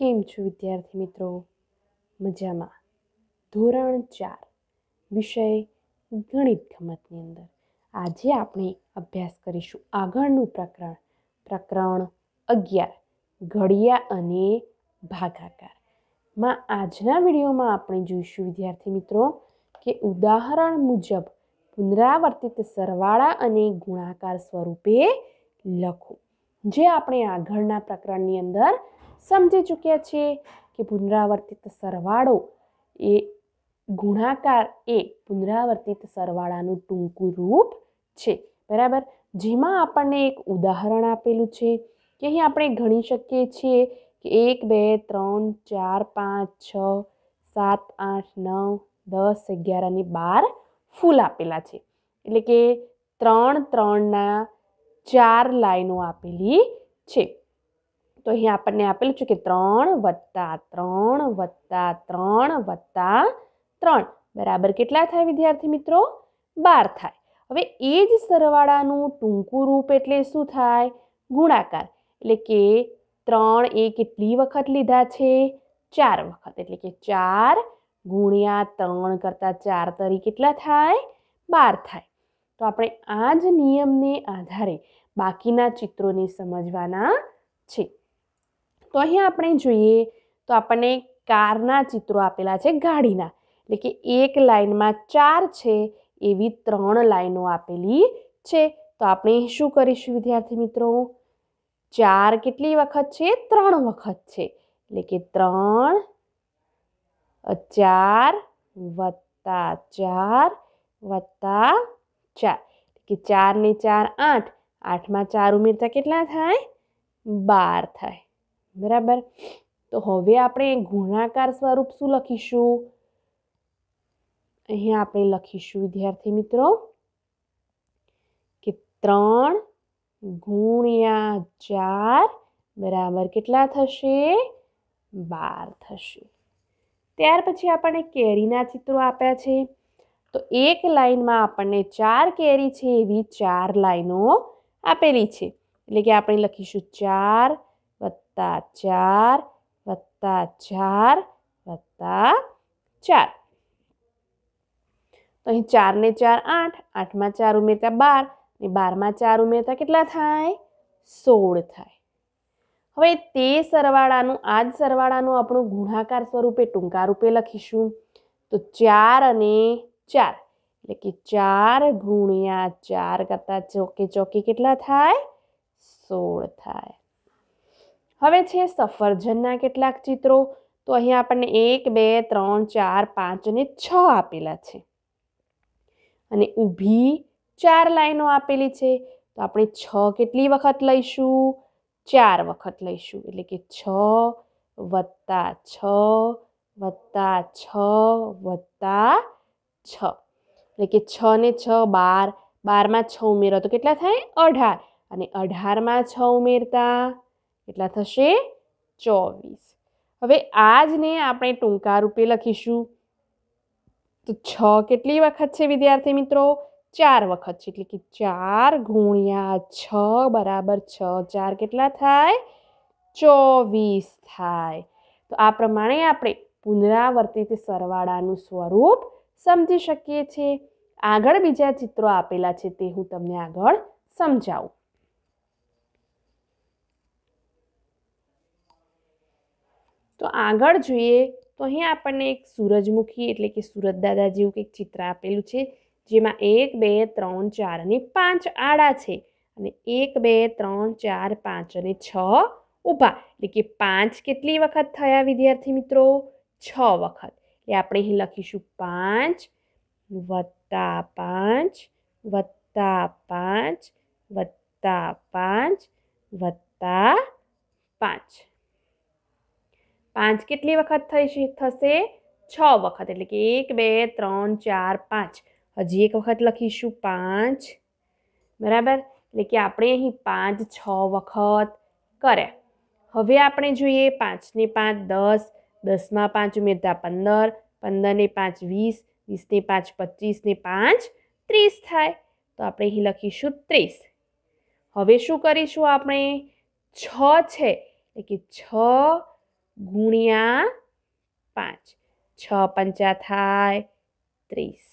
કેમ છો વિદ્યાર્થી મિત્રો મજામાં ધોરણ ચાર વિષય ગણિત ગમતની અંદર આજે આપણે અભ્યાસ કરીશું આગળનું પ્રકરણ પ્રકરણ અગિયાર ઘડિયા અને ભાગાકાર માં આજના વિડીયોમાં આપણે જોઈશું વિદ્યાર્થી મિત્રો કે ઉદાહરણ મુજબ પુનરાવર્તિત સરવાળા અને ગુણાકાર સ્વરૂપે લખો જે આપણે આગળના પ્રકરણની અંદર સમજી ચૂક્યા છીએ કે પુનરાવર્તિત સરવાળો એ ગુણાકાર એ પુનરાવર્તિત સરવાળાનું ટૂંકું રૂપ છે બરાબર જેમાં આપણને એક ઉદાહરણ આપેલું છે કે અહીં આપણે ગણી શકીએ છીએ કે એક બે ત્રણ ચાર પાંચ છ સાત આઠ નવ દસ અગિયાર અને બાર ફૂલ આપેલા છે એટલે કે ત્રણ ત્રણના ચાર લાઈનો આપેલી છે તો અહીંયા આપણને આપેલું છે કે ત્રણ વત્તા ત્રણ વત્તા ત્રણ વત્તા ત્રણ બરાબર કેટલા થાય વિદ્યાર્થી મિત્રો બાર થાય હવે એ જ સરવાળાનું ટૂંકું રૂપ એટલે શું થાય ગુણાકાર એટલે કે ત્રણ એ કેટલી વખત લીધા છે ચાર વખત એટલે કે ચાર ગુણ્યા ત્રણ કરતાં ચાર તરી કેટલા થાય બાર થાય તો આપણે આ જ નિયમને આધારે બાકીના ચિત્રોને સમજવાના છે તો અહીંયા આપણે જોઈએ તો આપણને કારના ચિત્રો આપેલા છે ગાડીના એટલે કે એક લાઇનમાં ચાર છે એવી ત્રણ લાઈનો આપેલી છે તો આપણે શું કરીશું વિદ્યાર્થી મિત્રો ચાર કેટલી વખત છે ત્રણ વખત છે એટલે કે ત્રણ ચાર વત્તા ચાર વત્તા ચાર કે ચાર ને ચાર આઠ આઠમાં ચાર ઉમેરતા કેટલા થાય બાર થાય બરાબર તો હવે આપણે ગુણાકાર સ્વરૂપ શું લખીશું અહીંયા આપણે લખીશું વિદ્યાર્થી મિત્રો કે ત્રણ ગુણ્યા ચાર બરાબર કેટલા થશે બાર થશે ત્યાર પછી આપણને કેરીના ચિત્રો આપ્યા છે તો એક લાઈનમાં આપણને ચાર કેરી છે એવી ચાર લાઈનો આપેલી છે એટલે કે આપણે લખીશું ચાર વત્તા ચાર વત્તા ચાર વત્તા ચાર તો અહીં ચારને ચાર આઠ આઠમાં ચાર ઉમેરતા બાર ને બારમાં ચાર ઉમેરતા કેટલા થાય સોળ થાય હવે તે સરવાળાનું આ જ સરવાળાનું આપણું ગુણાકાર સ્વરૂપે ટૂંકા રૂપે લખીશું તો ચાર અને ચાર એટલે કે ચાર ગુણ્યા ચાર કરતાં ચોકે ચોકી કેટલા થાય સોળ થાય હવે છે સફરજનના કેટલાક ચિત્રો તો અહીંયા આપણને એક બે ત્રણ ચાર પાંચ અને છ આપેલા છે અને ઊભી ચાર લાઈનો આપેલી છે તો આપણે છ કેટલી વખત લઈશું ચાર વખત લઈશું એટલે કે છ વત્તા છ વત્તા છ વત્તા છ એટલે કે છ ને છ બાર બારમાં છ ઉમેરો તો કેટલા થાય અઢાર અને અઢારમાં છ ઉમેરતા કેટલા થશે ચોવીસ હવે આજને આપણે ટૂંકા રૂપે લખીશું તો છ કેટલી વખત છે વિદ્યાર્થી મિત્રો ચાર વખત છે એટલે કે ચાર ગુણ્યા છ બરાબર છ ચાર કેટલા થાય ચોવીસ થાય તો આ પ્રમાણે આપણે પુનરાવર્તિત સરવાળાનું સ્વરૂપ સમજી શકીએ છીએ આગળ બીજા ચિત્રો આપેલા છે તે હું તમને આગળ સમજાવું તો આગળ જોઈએ તો અહીં આપણને એક સૂરજમુખી એટલે કે સુરત દાદા જેવું કંઈક ચિત્ર આપેલું છે જેમાં એક બે ત્રણ ચાર અને પાંચ આડા છે અને એક બે ત્રણ ચાર પાંચ અને છ ઊભા એટલે કે પાંચ કેટલી વખત થયા વિદ્યાર્થી મિત્રો છ વખત એટલે આપણે અહીં લખીશું પાંચ વત્તા પાંચ વત્તા પાંચ વત્તા પાંચ વત્તા પાંચ 5 કેટલી વખત થઈ છે થશે 6 વખત એટલે કે 1 2 3 4 5 હજી એક વખત લખીશુ 5 બરાબર એટલે કે આપણે અહીં 5 6 વખત કરે હવે આપણે જોઈએ 5 ને 5 10 10 માં 5 ગુણતા 15 15 ને 5 20 20 ને 5 25 ને 5 30 થાય તો આપણે અહીં લખીશુ 30 હવે શું કરીશું આપણે 6 છે એટલે કે 6 ગુણ્યા પાંચ છ પંચા થાય ત્રીસ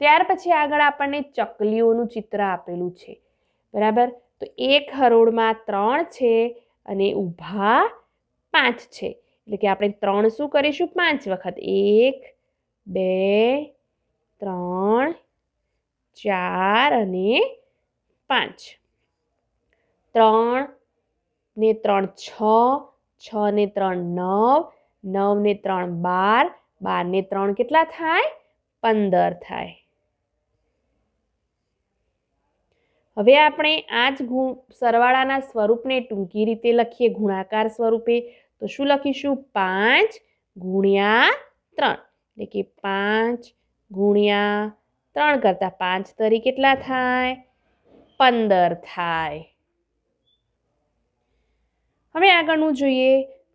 ત્યાર પછી આગળ આપણને ચકલીઓનું ચિત્ર આપેલું છે બરાબર તો એક હરોળમાં ત્રણ છે અને ઊભા પાંચ છે એટલે કે આપણે ત્રણ શું કરીશું પાંચ વખત એક બે ત્રણ ચાર અને પાંચ ત્રણ ને ત્રણ છ છ ને ત્રણ નવ નવ ને ત્રણ બાર બાર ને ત્રણ કેટલા થાય પંદર થાય હવે આપણે આ જ ગુ સરવાળાના સ્વરૂપને ટૂંકી રીતે લખીએ ગુણાકાર સ્વરૂપે તો શું લખીશું પાંચ ગુણ્યા ત્રણ એટલે કે પાંચ ગુણ્યા ત્રણ કરતાં પાંચ તરી કેટલા થાય પંદર થાય આગળનું જોઈએ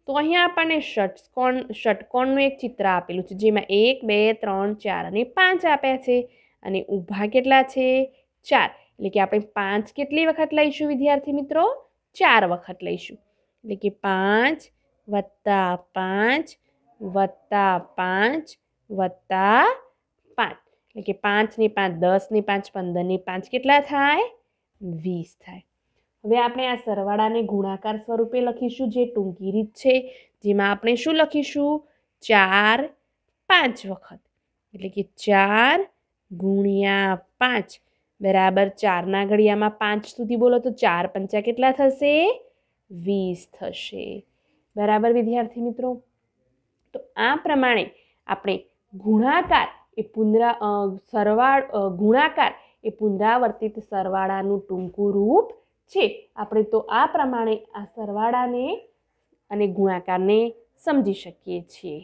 તો અહીંયા આપણને ષટકોણ ષટકોણનું એક ચિત્ર આપેલું છે જેમાં એક બે ત્રણ ચાર અને પાંચ આપ્યા છે અને ઊભા કેટલા છે ચાર એટલે કે આપણે પાંચ કેટલી વખત લઈશું વિદ્યાર્થી મિત્રો ચાર વખત લઈશું એટલે કે પાંચ વત્તા પાંચ વત્તા પાંચ વત્તા પાંચ એટલે કે પાંચની પાંચ દસની પાંચ પંદરની પાંચ કેટલા થાય વીસ થાય હવે આપણે આ સરવાળાને ગુણાકાર સ્વરૂપે લખીશું જે ટૂંકી રીત છે જેમાં આપણે શું લખીશું ચાર પાંચ વખત એટલે કે ચાર ગુણ્યા પાંચ બરાબર ચારના ઘડિયામાં પાંચ સુધી બોલો તો ચાર પંચા કેટલા થશે વીસ થશે બરાબર વિદ્યાર્થી મિત્રો તો આ પ્રમાણે આપણે ગુણાકાર એ પુનરા સરવાળ ગુણાકાર એ પુનરાવર્તિત સરવાળાનું ટૂંકું રૂપ છે આપણે તો આ પ્રમાણે આ સરવાળાને અને ગુણાકારને સમજી શકીએ છીએ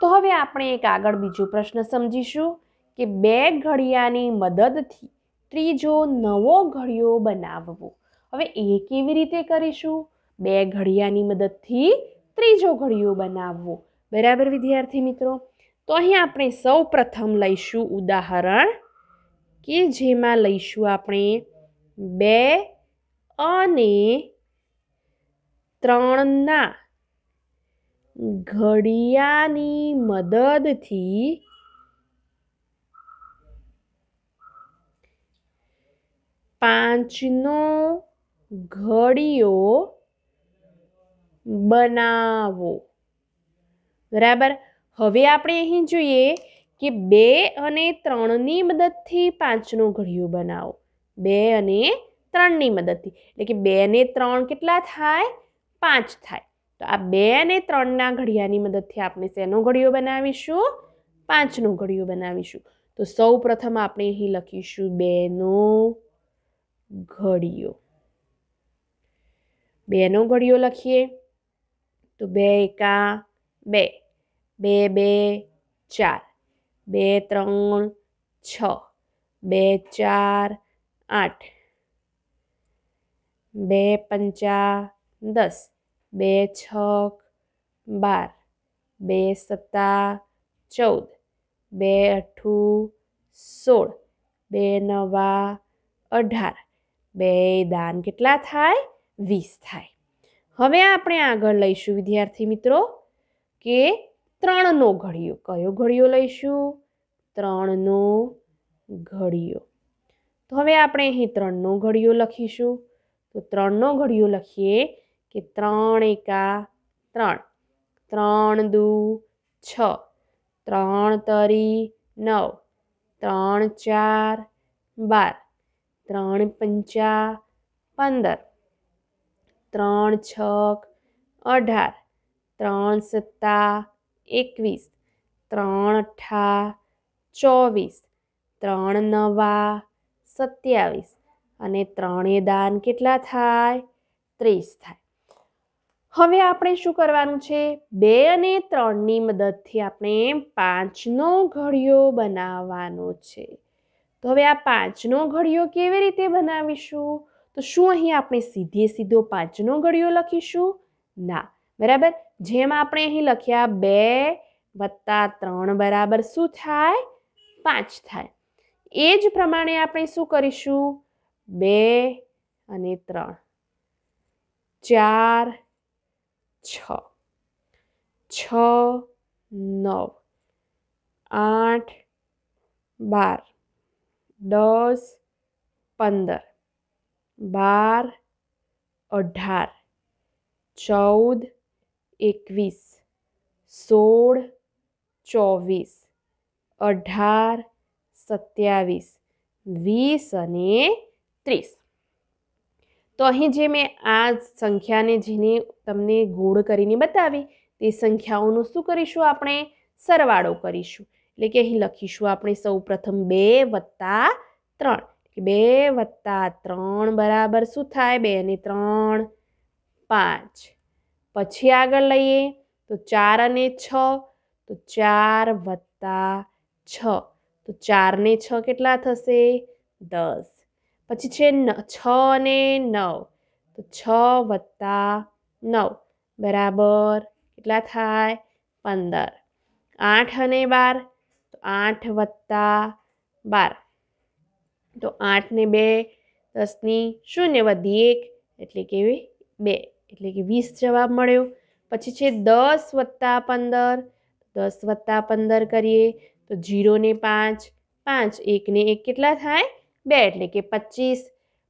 તો હવે આપણે એક આગળ બીજો પ્રશ્ન સમજીશું કે બે ઘડિયાની મદદથી ત્રીજો નવો ઘડિયો બનાવવો હવે એ કેવી રીતે કરીશું બે ઘડિયાની મદદથી ત્રીજો ઘડિયો બનાવવો બરાબર વિદ્યાર્થી મિત્રો તો અહીં આપણે સૌ પ્રથમ લઈશું ઉદાહરણ કે જેમાં લઈશું આપણે બે અને ત્રણના ઘડિયાની મદદથી પાંચનો ઘડીઓ બનાવો બરાબર હવે આપણે અહીં જોઈએ કે બે અને ત્રણની મદદથી પાંચનું ઘડિયું બનાવો બે અને ત્રણની મદદથી એટલે કે બે ને ત્રણ કેટલા થાય પાંચ થાય તો આ બે અને ત્રણના ઘડિયાની મદદથી આપણે શેનો ઘડિયો બનાવીશું પાંચનું ઘડિયું બનાવીશું તો સૌ પ્રથમ આપણે અહીં લખીશું બેનો ઘડિયો બેનો ઘડિયો લખીએ તો બે એકા બે બે બે ચાર બે ત્રણ છ બે ચાર આઠ બે પંચા દસ બે છ બાર બે સત્તા ચૌદ બે અઠું સોળ બે નવા અઢાર બે દાન કેટલા થાય વીસ થાય હવે આપણે આગળ લઈશું વિદ્યાર્થી મિત્રો કે ત્રણનો ઘડિયો કયો ઘડિયો લઈશું ત્રણનો ઘડિયો તો હવે આપણે અહીં ત્રણનો ઘડિયો લખીશું તો ત્રણનો ઘડિયો લખીએ કે ત્રણ એકા ત્રણ ત્રણ દુ છ ત્રણ તરી નવ ત્રણ ચાર બાર ત્રણ પંચા પંદર ત્રણ છ અઢાર ત્રણ સત્તા એકવીસ ત્રણ અઠા ચોવીસ ત્રણ નવા સત્યાવીસ અને ત્રણે દાન કેટલા થાય ત્રીસ થાય હવે આપણે શું કરવાનું છે બે અને ત્રણની મદદથી આપણે પાંચનો ઘડિયો બનાવવાનો છે તો હવે આ પાંચનો ઘડિયો કેવી રીતે બનાવીશું તો શું અહીં આપણે સીધે સીધો પાંચનો ઘડિયો લખીશું ના બરાબર જેમ આપણે અહીં લખ્યા બે વત્તા ત્રણ બરાબર શું થાય પાંચ થાય એ જ પ્રમાણે આપણે શું કરીશું બે અને ત્રણ ચાર છ છ નવ આઠ બાર દસ પંદર બાર અઢાર ચૌદ એકવીસ સોળ ચોવીસ અઢાર સત્યાવીસ વીસ અને ત્રીસ તો અહીં જે મેં આ સંખ્યાને જેને તમને ગોળ કરીને બતાવી તે સંખ્યાઓનું શું કરીશું આપણે સરવાળો કરીશું એટલે કે અહીં લખીશું આપણે સૌ પ્રથમ બે વત્તા ત્રણ બે વત્તા ત્રણ બરાબર શું થાય બે અને ત્રણ પાંચ પછી આગળ લઈએ તો 4 અને 6 તો 4 + 6 તો 4 ને 6 કેટલા થશે 10 પછી 6 અને 9 તો 6 + 9 बराबर કેટલા થાય 15 8 અને 12 તો 8 + 12 તો 8 ને 2 10 ની 0 વધી 1 એટલે કે 2 એટલે કે 20 જવાબ મળ્યો પછી છે 10 + 15 10 + 15 કરીએ તો 0 ને 5 5 1 ને 1 કેટલા થાય 2 એટલે કે 25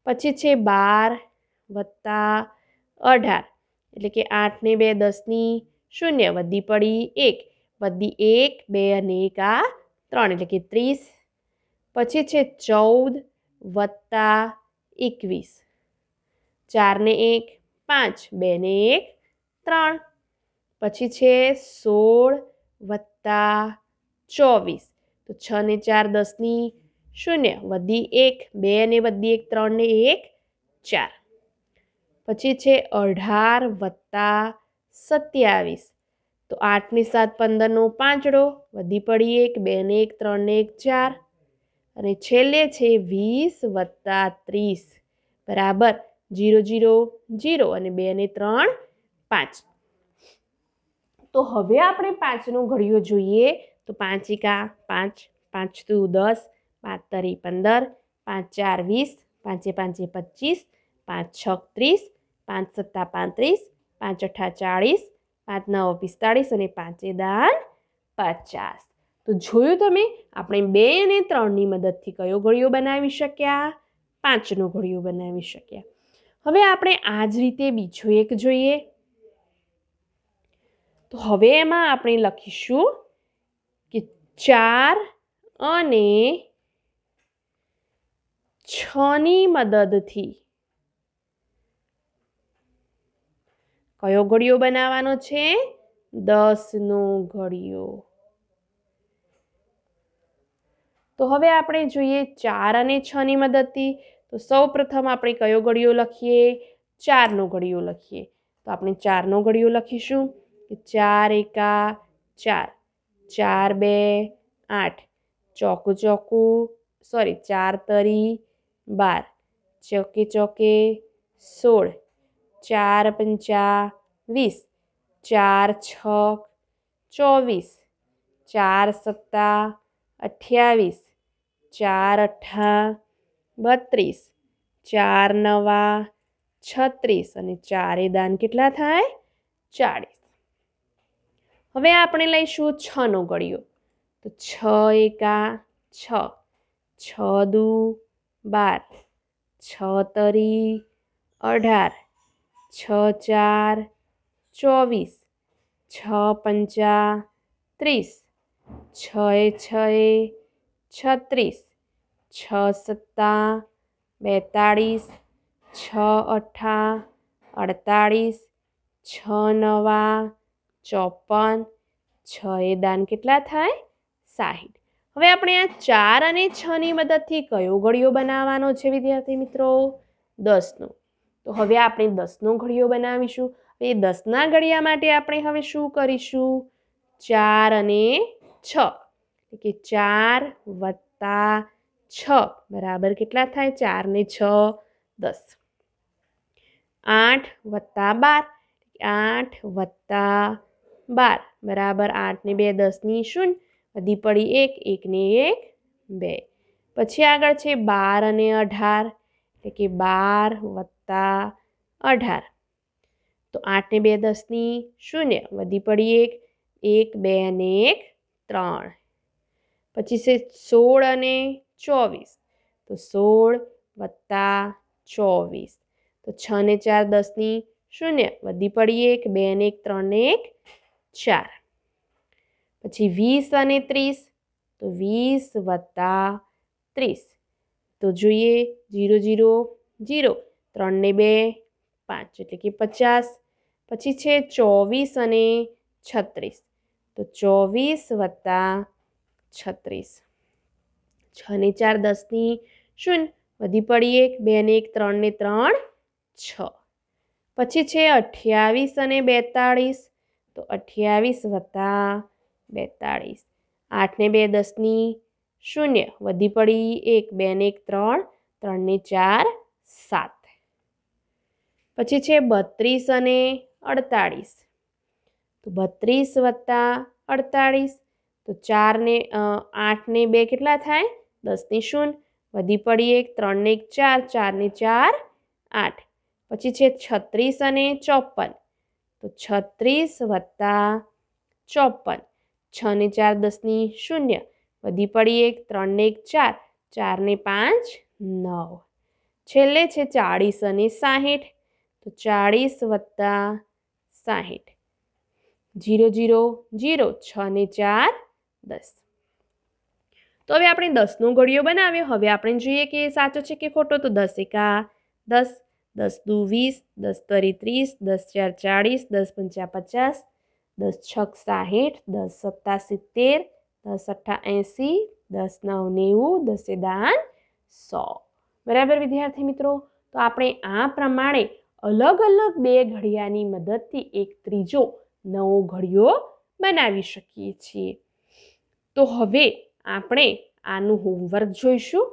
પછી છે 12 + 18 એટલે કે 8 ને 2 10 ની શૂન્ય વધી પડી 1 વધી 1 2 અને 1 કા 3 એટલે કે 30 પછી છે 14 + 21 4 ને 1 પાંચ બે ને એક ત્રણ પછી છે સોળ વત્તા ચોવીસ તો છ ને ચાર દસની શૂન્ય વધી એક બે ને વધી એક ત્રણ ને એક ચાર પછી છે અઢાર વત્તા સત્યાવીસ તો આઠની સાત પંદરનો પાંચડો વધી પડી એક બે ને એક ત્રણ ને એક ચાર અને છેલ્લે છે વીસ વત્તા ત્રીસ બરાબર જીરો જીરો જીરો અને બે ને ત્રણ પાંચ તો હવે આપણે પાંચનો ઘડિયો જોઈએ તો પાંચ એકા પાંચ પાંચ તું દસ પાંચ તરી પંદર પાંચ ચાર વીસ પાંચે પાંચે પચીસ પાંચ છત્રીસ પાંચ સત્તા પાંત્રીસ પાંચ અઠા ચાળીસ પાંચ નવ પિસ્તાળીસ અને પાંચે દાન પચાસ તો જોયું તમે આપણે બે અને ત્રણની મદદથી કયો ઘડિયો બનાવી શક્યા પાંચનો ઘડિયો બનાવી શક્યા હવે આપણે આ જ રીતે બીજો એક જોઈએ તો હવે એમાં આપણે લખીશું કે ચાર અને છની મદદથી કયો ઘડિયો બનાવવાનો છે દસનો ઘડિયો તો હવે આપણે જોઈએ ચાર અને છની મદદથી તો સૌ પ્રથમ આપણે કયો ઘડિયો લખીએ ચારનો ઘડિયો લખીએ તો આપણે ચારનો ઘડિયો લખીશું કે ચાર એકા ચાર ચાર બે આઠ ચોકું ચોકું સોરી ચાર તરી બાર ચોકે ચોકે સોળ ચાર પંચા વીસ ચાર છ ચોવીસ ચાર સત્તા અઠ્યાવીસ ચાર અઠ્ઠા બત્રીસ ચાર નવા છત્રીસ અને ચારે દાન કેટલા થાય ચાળીસ હવે આપણે લઈશું છનો ગળ્યો તો છ એકા છ છ દુ બાર છ તરી અઢાર છ ચાર ચોવીસ છ પંચા ત્રીસ છ એ છ એ છત્રીસ છ સત્તા બેતાળીસ છ અઠા અડતાળીસ છ નવા ચોપન છ એ દાન કેટલા થાય સાહીઠ હવે આપણે આ ચાર અને છની મદદથી કયો ઘડિયો બનાવવાનો છે વિદ્યાર્થી મિત્રો દસનો તો હવે આપણે દસનો ઘડિયો બનાવીશું એ દસના ઘડિયા માટે આપણે હવે શું કરીશું ચાર અને છ કે ચાર વત્તા છ બરાબર કેટલા થાય ચાર ને છ દસ આઠ વત્તા બાર આઠ વત્તા બાર બરાબર આઠ ને બે દસની શૂન્ય વધી પડી એક એકને એક બે પછી આગળ છે બાર અને અઢાર એટલે કે બાર વત્તા અઢાર તો આઠને બે દસની શૂન્ય વધી પડી એક એક બે અને એક ત્રણ પછી છે સોળ અને ચોવીસ તો સોળ વત્તા ચોવીસ તો છ ને ચાર દસની શૂન્ય વધી પડી એક બે ને એક ત્રણ ને એક ચાર પછી વીસ અને ત્રીસ તો વીસ વત્તા ત્રીસ તો જોઈએ જીરો જીરો જીરો ત્રણ ને બે પાંચ એટલે કે પચાસ પછી છે ચોવીસ અને છત્રીસ તો ચોવીસ વત્તા છત્રીસ છ ને ચાર દસની શૂન્ય વધી પડી એક બે ને એક ત્રણ ને ત્રણ છ પછી છે અઠ્યાવીસ અને બેતાળીસ તો અઠ્યાવીસ વત્તા બેતાળીસ આઠ ને બે દસની શૂન્ય વધી પડી એક બે ને એક ત્રણ ત્રણ ને ચાર સાત પછી છે બત્રીસ અને અડતાળીસ તો બત્રીસ વત્તા અડતાળીસ તો ચારને આઠને બે કેટલા થાય દસની શૂન્ય વધી પડી એક ત્રણને એક ચાર ચારને ચાર આઠ પછી છે છત્રીસ અને ચોપન તો છત્રીસ વત્તા ચોપન છને ચાર દસની શૂન્ય વધી પડી એક ત્રણને એક ચાર ચારને પાંચ નવ છેલ્લે છે ચાળીસ અને સાહીઠ તો ચાળીસ વત્તા સાહીઠ જીરો જીરો જીરો છને ચાર દસ તો હવે આપણે દસનો ઘડિયો બનાવ્યો હવે આપણે જોઈએ કે સાચો છે કે ખોટો તો દસ એકા દસ દસ દુ વીસ દસ તરી ત્રીસ દસ ચાર ચાળીસ દસ પંચા પચાસ દસ છક સાહીઠ દસ સત્તા સિત્તેર દસ અઠ્ઠા એંસી દસ નવ નેવું દસે દાન સો બરાબર વિદ્યાર્થી મિત્રો તો આપણે આ પ્રમાણે અલગ અલગ બે ઘડિયાની મદદથી એક ત્રીજો નવો ઘડિયો બનાવી શકીએ છીએ તો હવે આપણે આનું હોમવર્ક જોઈશું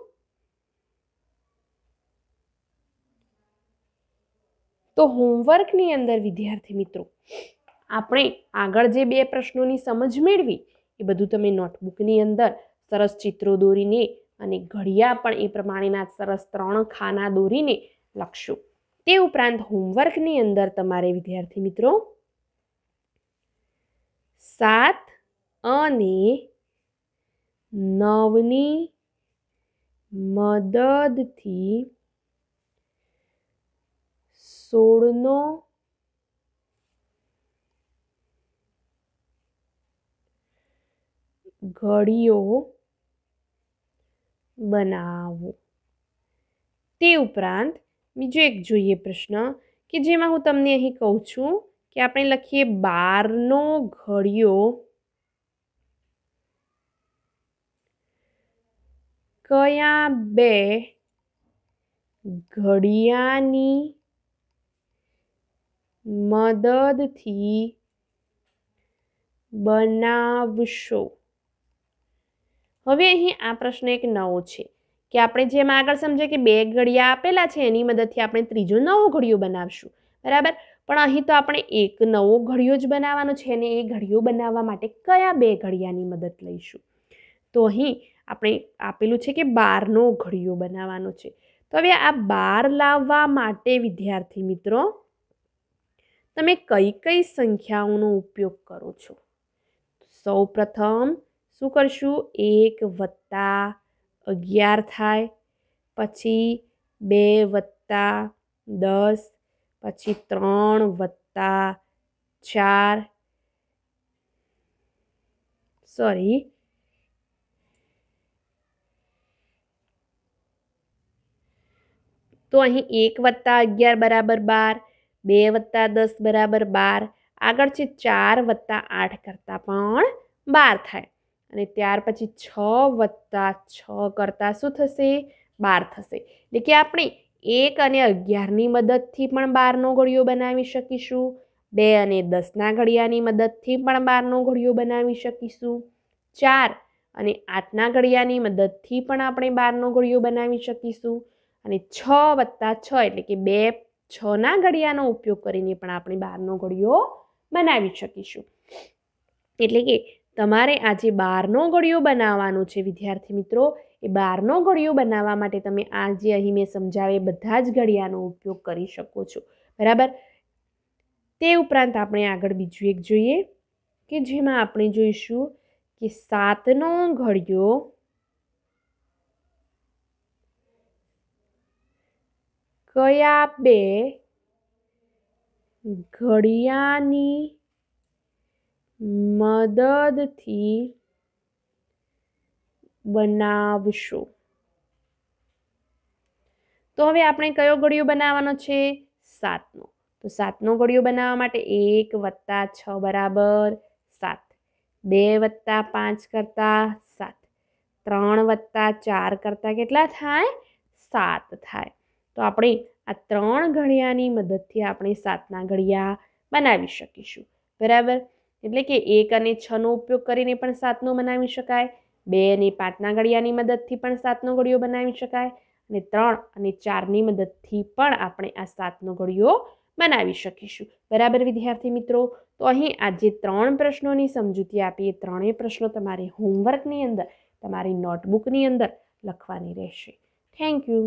તો હોમવર્કની અંદર વિદ્યાર્થી મિત્રો આપણે આગળ જે બે પ્રશ્નોની સમજ મેળવી એ બધું તમે નોટબુકની અંદર સરસ ચિત્રો દોરીને અને ઘડિયા પણ એ પ્રમાણેના સરસ ત્રણ ખાના દોરીને લખશો તે ઉપરાંત હોમવર્કની અંદર તમારે વિદ્યાર્થી મિત્રો સાત અને નવની મદદથી સોળનો ઘડીઓ બનાવો તે ઉપરાંત બીજો એક જોઈએ પ્રશ્ન કે જેમાં હું તમને અહીં કહું છું કે આપણે લખીએ બારનો ઘડિયો કયા બે ઘડિયાની મદદથી બનાવશો હવે અહીં આ પ્રશ્ન એક નવો છે કે આપણે જેમ આગળ સમજે કે બે ઘડિયા આપેલા છે એની મદદથી આપણે ત્રીજો નવો ઘડિયો બનાવશું બરાબર પણ અહીં તો આપણે એક નવો ઘડિયો જ બનાવવાનો છે અને એ ઘડિયો બનાવવા માટે કયા બે ઘડિયાની મદદ લઈશું તો અહીં આપણે આપેલું છે કે બારનો ઘડિયો બનાવવાનો છે તો હવે આ બાર લાવવા માટે વિદ્યાર્થી મિત્રો તમે કઈ કઈ સંખ્યાઓનો ઉપયોગ કરો છો સૌ પ્રથમ શું કરશું એક વત્તા અગિયાર થાય પછી બે વત્તા દસ પછી ત્રણ વત્તા ચાર સોરી તો અહીં એક વત્તા અગિયાર બરાબર બાર બે વત્તા દસ બરાબર બાર આગળ છે ચાર વત્તા આઠ કરતાં પણ બાર થાય અને ત્યાર પછી છ વત્તા છ કરતાં શું થશે બાર થશે એટલે કે આપણે એક અને અગિયારની મદદથી પણ બારનો ઘડિયો બનાવી શકીશું બે અને દસના ઘડિયાની મદદથી પણ બારનો ઘડિયો બનાવી શકીશું ચાર અને આઠના ઘડિયાની મદદથી પણ આપણે બારનો ઘડિયો બનાવી શકીશું અને છ વત્તા છ એટલે કે બે છના ઘડિયાનો ઉપયોગ કરીને પણ આપણે બારનો ઘડિયો બનાવી શકીશું એટલે કે તમારે આજે બારનો ઘડિયો બનાવવાનો છે વિદ્યાર્થી મિત્રો એ બારનો ઘડિયો બનાવવા માટે તમે આજે અહીં મેં સમજાવે બધા જ ઘડિયાનો ઉપયોગ કરી શકો છો બરાબર તે ઉપરાંત આપણે આગળ બીજું એક જોઈએ કે જેમાં આપણે જોઈશું કે સાતનો ઘડિયો કયા બે ઘડિયાળની મદદથી બનાવશો તો હવે આપણે કયો ઘડિયો બનાવવાનો છે સાતનો તો સાતનો ઘડિયો બનાવવા માટે એક વત્તા છ બરાબર સાત બે વત્તા પાંચ કરતાં સાત ત્રણ વત્તા ચાર કરતાં કેટલા થાય સાત થાય તો આપણે આ ત્રણ ઘડિયાની મદદથી આપણે સાતના ઘડિયા બનાવી શકીશું બરાબર એટલે કે એક અને છનો ઉપયોગ કરીને પણ સાતનો બનાવી શકાય બે અને પાંચના ઘડિયાની મદદથી પણ સાતનો ઘડિયો બનાવી શકાય અને ત્રણ અને ચારની મદદથી પણ આપણે આ સાતનો ઘડિયો બનાવી શકીશું બરાબર વિદ્યાર્થી મિત્રો તો અહીં આજે ત્રણ પ્રશ્નોની સમજૂતી આપીએ ત્રણેય પ્રશ્નો તમારે હોમવર્કની અંદર તમારી નોટબુકની અંદર લખવાની રહેશે થેન્ક યુ